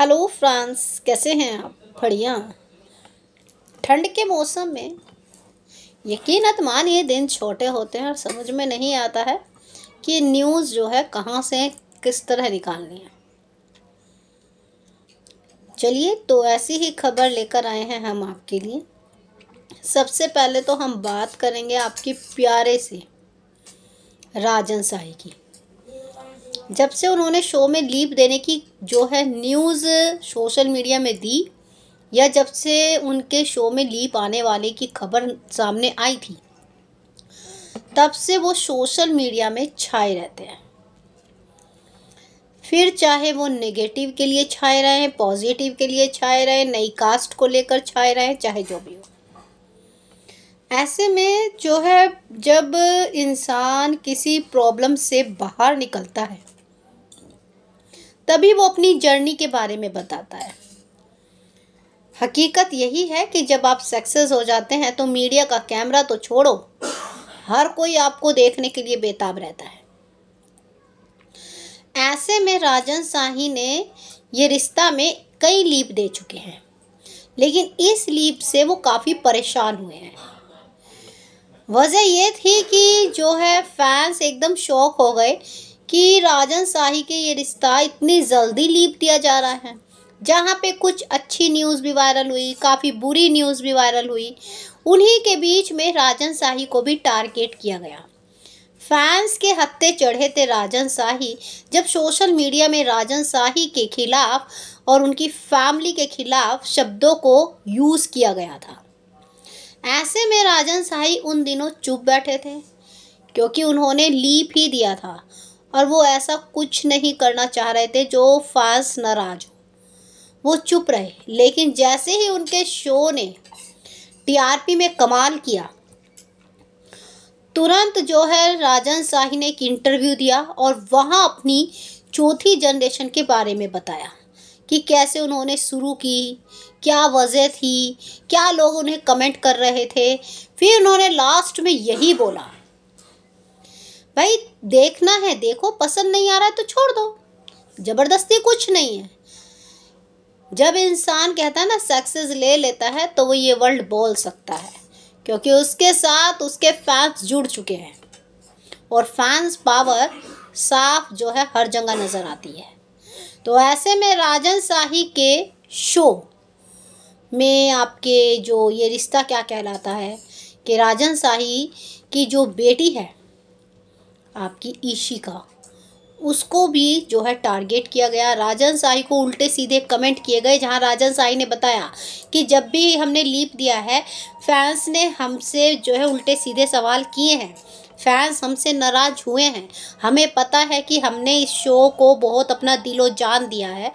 hello France कैसे हैं आप बढ़िया ठंड के मौसम में यकीन ये दिन छोटे होते हैं और समझ में नहीं आता है कि न्यूज़ जो है कहाँ से किस तरह निकालनी है चलिए तो ऐसी ही खबर लेकर आए हैं हम आपके लिए सबसे पहले तो हम बात करेंगे आपकी प्यारे से राजन साई की जब से उन्होंने शो में लीप देने की जो है न्यूज़ सोशल मीडिया में दी या जब से उनके शो में लीप आने वाले की खबर सामने आई थी तब से वो सोशल मीडिया में छाए रहते हैं फिर चाहे वो नेगेटिव के लिए छाए रहे हैं पॉजिटिव के लिए छाए रहे हैं नई कास्ट को लेकर छाए रहे चाहे जो भी हो ऐसे में जो है जब इंसान किसी प्रॉब्लम से बाहर निकलता है तभी वो अपनी जर्नी के बारे में बताता है हकीकत यही है कि जब आप सक्सेस हो जाते हैं तो मीडिया का कैमरा तो छोड़ो हर कोई आपको देखने के लिए बेताब रहता है ऐसे में राजन शाही ने ये रिश्ता में कई लीप दे चुके हैं लेकिन इस लीप से वो काफ़ी परेशान हुए हैं वजह ये थी कि जो है फैंस एकदम शौक हो गए कि राजन शाही के ये रिश्ता इतनी जल्दी लीप दिया जा रहा है जहाँ पे कुछ अच्छी न्यूज़ भी वायरल हुई काफ़ी बुरी न्यूज़ भी वायरल हुई उन्हीं के बीच में राजन शाही को भी टारगेट किया गया फैंस के हत्ते चढ़े थे राजन शाही जब सोशल मीडिया में राजन शाही के खिलाफ और उनकी फैमिली के खिलाफ शब्दों को यूज़ किया गया था ऐसे में राजन शाही उन दिनों चुप बैठे थे क्योंकि उन्होंने लीप ही दिया था और वो ऐसा कुछ नहीं करना चाह रहे थे जो फाज नाराज हो वो चुप रहे लेकिन जैसे ही उनके शो ने टीआरपी में कमाल किया तुरंत जो है राजन शाही ने एक इंटरव्यू दिया और वहाँ अपनी चौथी जनरेशन के बारे में बताया कि कैसे उन्होंने शुरू की क्या वजह थी क्या लोग उन्हें कमेंट कर रहे थे फिर उन्होंने लास्ट में यही बोला भाई देखना है देखो पसंद नहीं आ रहा है तो छोड़ दो ज़बरदस्ती कुछ नहीं है जब इंसान कहता है ना सक्सेस ले लेता है तो वो ये वर्ल्ड बोल सकता है क्योंकि उसके साथ उसके फैंस जुड़ चुके हैं और फैंस पावर साफ जो है हर जगह नज़र आती है तो ऐसे में राजन शाही के शो में आपके जो ये रिश्ता क्या कहलाता है कि राजन शाही की जो बेटी है आपकी ईशी का उसको भी जो है टारगेट किया गया राजन साई को उल्टे सीधे कमेंट किए गए जहां राजन साई ने बताया कि जब भी हमने लीप दिया है फैंस ने हमसे जो है उल्टे सीधे सवाल किए हैं फैंस हमसे नाराज़ हुए हैं हमें पता है कि हमने इस शो को बहुत अपना दिलो जान दिया है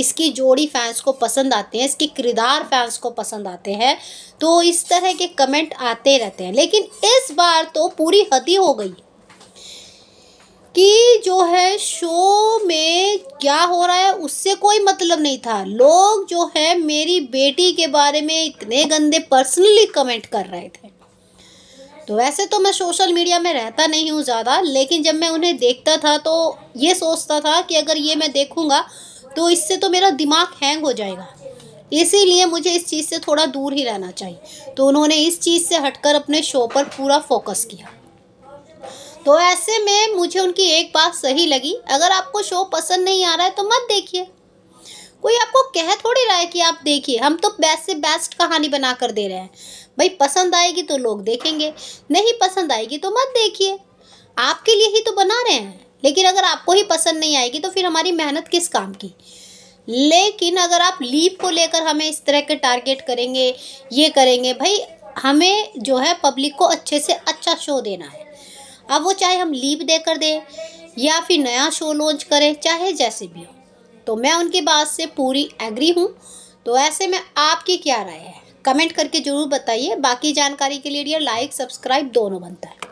इसकी जोड़ी फैंस को पसंद आते हैं इसके किरदार फैंस को पसंद आते हैं तो इस तरह के कमेंट आते रहते हैं लेकिन इस बार तो पूरी हदी हो गई कि जो है शो में क्या हो रहा है उससे कोई मतलब नहीं था लोग जो है मेरी बेटी के बारे में इतने गंदे पर्सनली कमेंट कर रहे थे तो वैसे तो मैं सोशल मीडिया में रहता नहीं हूँ ज़्यादा लेकिन जब मैं उन्हें देखता था तो ये सोचता था कि अगर ये मैं देखूँगा तो इससे तो मेरा दिमाग हैंग हो जाएगा इसीलिए मुझे इस चीज़ से थोड़ा दूर ही रहना चाहिए तो उन्होंने इस चीज़ से हटकर अपने शो पर पूरा फोकस किया तो ऐसे में मुझे उनकी एक बात सही लगी अगर आपको शो पसंद नहीं आ रहा है तो मत देखिए कोई आपको कह थोड़ी रहा है कि आप देखिए हम तो बेस्ट से बेस्ट कहानी बना कर दे रहे हैं भाई पसंद आएगी तो लोग देखेंगे नहीं पसंद आएगी तो मत देखिए आपके लिए ही तो बना रहे हैं लेकिन अगर आपको ही पसंद नहीं आएगी तो फिर हमारी मेहनत किस काम की लेकिन अगर आप लीप को लेकर हमें इस तरह के टारगेट करेंगे ये करेंगे भाई हमें जो है पब्लिक को अच्छे से अच्छा शो देना है अब वो चाहे हम लीव कर दें या फिर नया शो लॉन्च करें चाहे जैसे भी हो तो मैं उनकी बात से पूरी एग्री हूँ तो ऐसे में आपकी क्या राय है कमेंट करके ज़रूर बताइए बाकी जानकारी के लिए डियर लाइक सब्सक्राइब दोनों बनता है